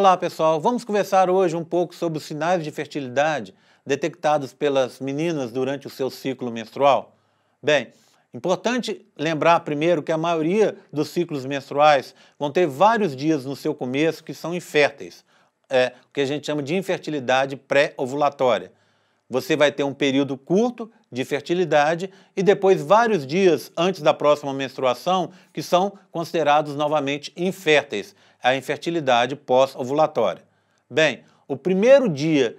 Olá pessoal, vamos conversar hoje um pouco sobre os sinais de fertilidade detectados pelas meninas durante o seu ciclo menstrual. Bem, importante lembrar primeiro que a maioria dos ciclos menstruais vão ter vários dias no seu começo que são inférteis, é, o que a gente chama de infertilidade pré-ovulatória. Você vai ter um período curto de fertilidade e depois vários dias antes da próxima menstruação que são considerados novamente inférteis, a infertilidade pós-ovulatória. Bem, o primeiro dia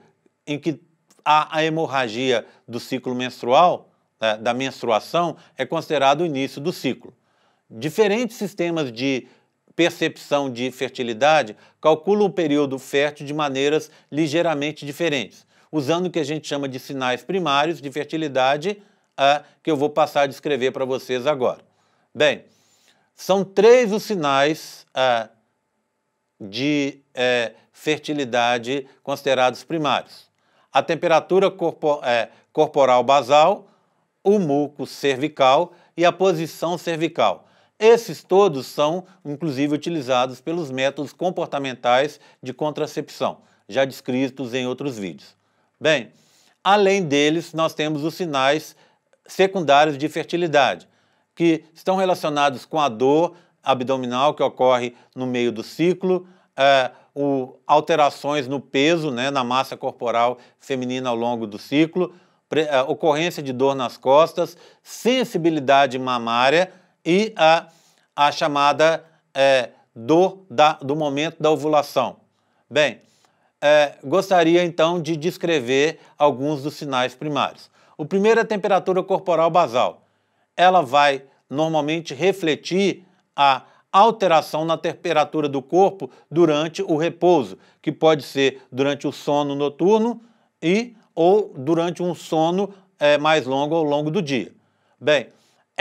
em que há a hemorragia do ciclo menstrual, né, da menstruação, é considerado o início do ciclo. Diferentes sistemas de percepção de fertilidade calculam o período fértil de maneiras ligeiramente diferentes usando o que a gente chama de sinais primários de fertilidade, uh, que eu vou passar a descrever para vocês agora. Bem, são três os sinais uh, de uh, fertilidade considerados primários: a temperatura corpo, eh, corporal basal, o muco cervical e a posição cervical. Esses todos são, inclusive, utilizados pelos métodos comportamentais de contracepção, já descritos em outros vídeos. Bem, além deles, nós temos os sinais secundários de fertilidade, que estão relacionados com a dor abdominal que ocorre no meio do ciclo, é, o, alterações no peso, né, na massa corporal feminina ao longo do ciclo, pre, é, ocorrência de dor nas costas, sensibilidade mamária e a, a chamada é, dor da, do momento da ovulação. Bem, é, gostaria então de descrever alguns dos sinais primários. O primeiro é a temperatura corporal basal. Ela vai normalmente refletir a alteração na temperatura do corpo durante o repouso, que pode ser durante o sono noturno e ou durante um sono é, mais longo ao longo do dia. Bem,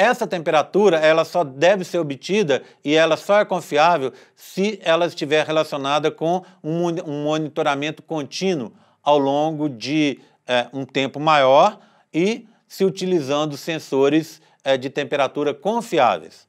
essa temperatura ela só deve ser obtida e ela só é confiável se ela estiver relacionada com um monitoramento contínuo ao longo de é, um tempo maior e se utilizando sensores é, de temperatura confiáveis.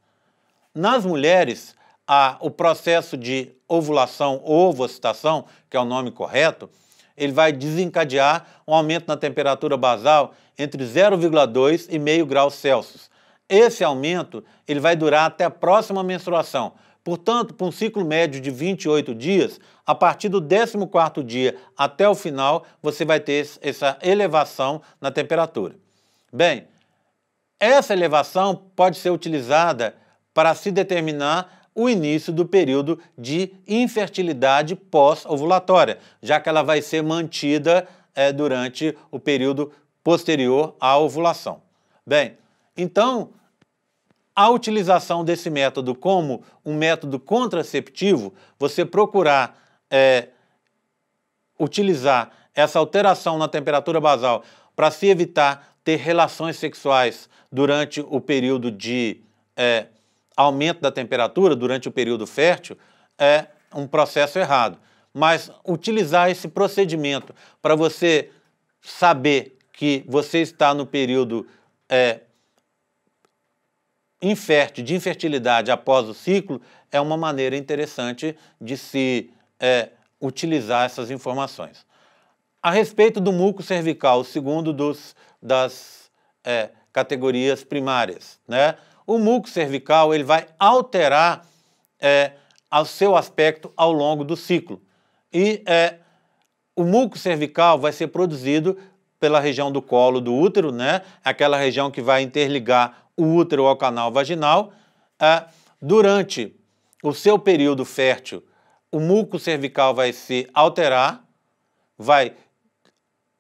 Nas mulheres, a, o processo de ovulação ou ovocitação, que é o nome correto, ele vai desencadear um aumento na temperatura basal entre 0,2 e meio graus Celsius, esse aumento ele vai durar até a próxima menstruação. Portanto, para um ciclo médio de 28 dias, a partir do 14º dia até o final, você vai ter essa elevação na temperatura. Bem, essa elevação pode ser utilizada para se determinar o início do período de infertilidade pós-ovulatória, já que ela vai ser mantida é, durante o período posterior à ovulação. Bem, então, a utilização desse método como um método contraceptivo, você procurar é, utilizar essa alteração na temperatura basal para se evitar ter relações sexuais durante o período de é, aumento da temperatura, durante o período fértil, é um processo errado. Mas utilizar esse procedimento para você saber que você está no período é, infértil, de infertilidade após o ciclo, é uma maneira interessante de se é, utilizar essas informações. A respeito do muco cervical, segundo dos, das é, categorias primárias, né? o muco cervical ele vai alterar é, ao seu aspecto ao longo do ciclo. E é, o muco cervical vai ser produzido pela região do colo do útero, né? aquela região que vai interligar o útero ao canal vaginal, é, durante o seu período fértil, o muco cervical vai se alterar, vai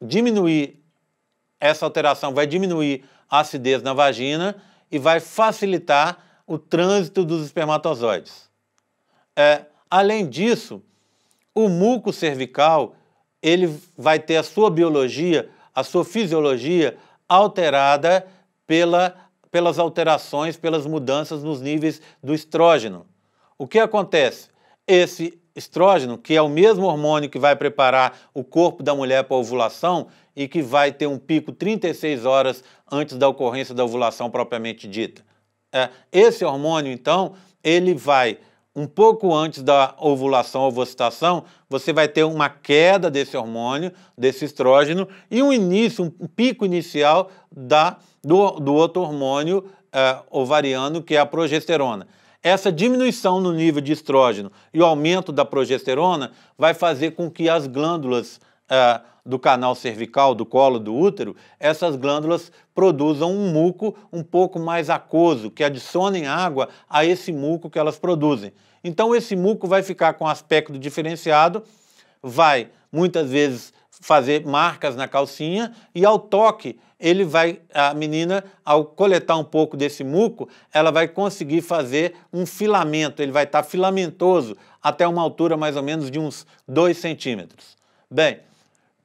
diminuir, essa alteração vai diminuir a acidez na vagina e vai facilitar o trânsito dos espermatozoides. É, além disso, o muco cervical ele vai ter a sua biologia, a sua fisiologia alterada pela pelas alterações, pelas mudanças nos níveis do estrógeno. O que acontece? Esse estrógeno, que é o mesmo hormônio que vai preparar o corpo da mulher para a ovulação e que vai ter um pico 36 horas antes da ocorrência da ovulação propriamente dita. É, esse hormônio, então, ele vai um pouco antes da ovulação, ovocitação, você vai ter uma queda desse hormônio, desse estrógeno, e um início, um pico inicial da, do, do outro hormônio eh, ovariano, que é a progesterona. Essa diminuição no nível de estrógeno e o aumento da progesterona vai fazer com que as glândulas é, do canal cervical, do colo, do útero, essas glândulas produzam um muco um pouco mais aquoso, que adicionem água a esse muco que elas produzem. Então, esse muco vai ficar com aspecto diferenciado, vai muitas vezes fazer marcas na calcinha e ao toque ele vai a menina ao coletar um pouco desse muco ela vai conseguir fazer um filamento ele vai estar tá filamentoso até uma altura mais ou menos de uns 2 centímetros bem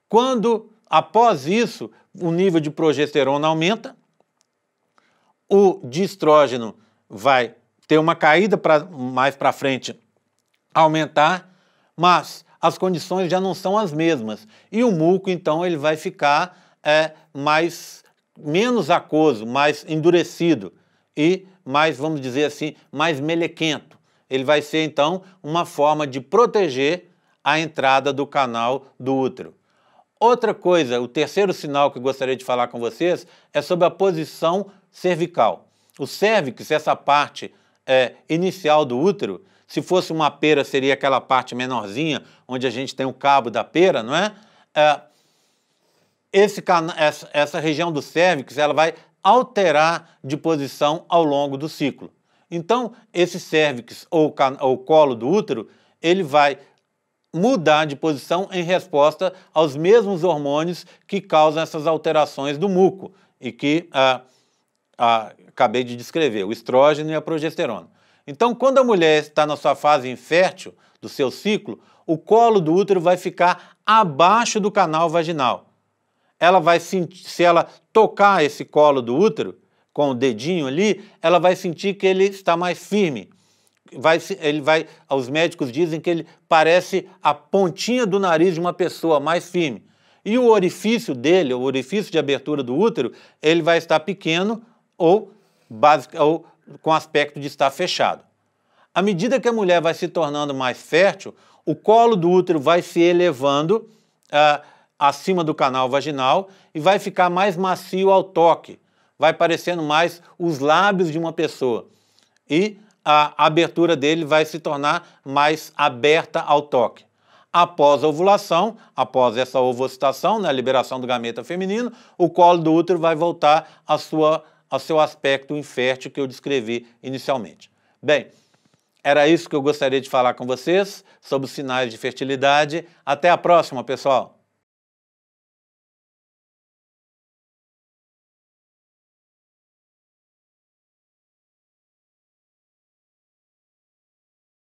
quando, após isso, o nível de progesterona aumenta, o distrógeno vai ter uma caída para mais para frente, aumentar, mas as condições já não são as mesmas. E o muco, então, ele vai ficar é, mais menos aquoso, mais endurecido e mais, vamos dizer assim, mais melequento. Ele vai ser, então, uma forma de proteger a entrada do canal do útero. Outra coisa, o terceiro sinal que eu gostaria de falar com vocês é sobre a posição cervical. O cervix, essa parte é, inicial do útero, se fosse uma pera, seria aquela parte menorzinha, onde a gente tem o cabo da pera, não é? é esse, essa, essa região do cervix ela vai alterar de posição ao longo do ciclo. Então, esse cervix ou, ou colo do útero, ele vai mudar de posição em resposta aos mesmos hormônios que causam essas alterações do muco e que ah, ah, acabei de descrever, o estrógeno e a progesterona. Então, quando a mulher está na sua fase infértil do seu ciclo, o colo do útero vai ficar abaixo do canal vaginal. Ela vai sentir, se ela tocar esse colo do útero com o dedinho ali, ela vai sentir que ele está mais firme, vai, ele vai, os médicos dizem que ele parece a pontinha do nariz de uma pessoa mais firme. E o orifício dele, o orifício de abertura do útero, ele vai estar pequeno ou, ou com aspecto de estar fechado. À medida que a mulher vai se tornando mais fértil, o colo do útero vai se elevando ah, acima do canal vaginal e vai ficar mais macio ao toque, vai parecendo mais os lábios de uma pessoa. E a abertura dele vai se tornar mais aberta ao toque. Após a ovulação, após essa ovocitação, né, a liberação do gameta feminino, o colo do útero vai voltar a sua, ao seu aspecto infértil que eu descrevi inicialmente. Bem, era isso que eu gostaria de falar com vocês sobre os sinais de fertilidade. Até a próxima, pessoal!